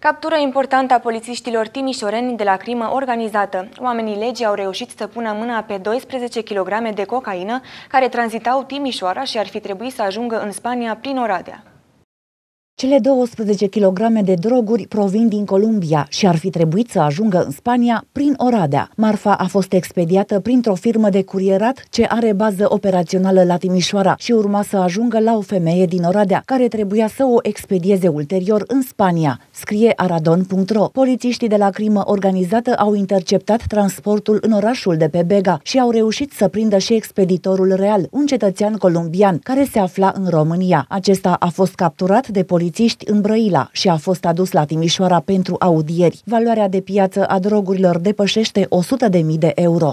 Captură importantă a polițiștilor timișoreni de la crimă organizată. Oamenii legii au reușit să pună mâna pe 12 kg de cocaină care tranzitau Timișoara și ar fi trebuit să ajungă în Spania prin Oradea. Cele 12 kg de droguri provin din Columbia și ar fi trebuit să ajungă în Spania prin Oradea. Marfa a fost expediată printr-o firmă de curierat ce are bază operațională la Timișoara și urma să ajungă la o femeie din Oradea, care trebuia să o expedieze ulterior în Spania, scrie aradon.ro. Polițiștii de la crimă organizată au interceptat transportul în orașul de pe Bega și au reușit să prindă și expeditorul real, un cetățean columbian care se afla în România. Acesta a fost capturat de poliție polițiști în Brăila și a fost adus la Timișoara pentru audieri. Valoarea de piață a drogurilor depășește 100.000 de euro.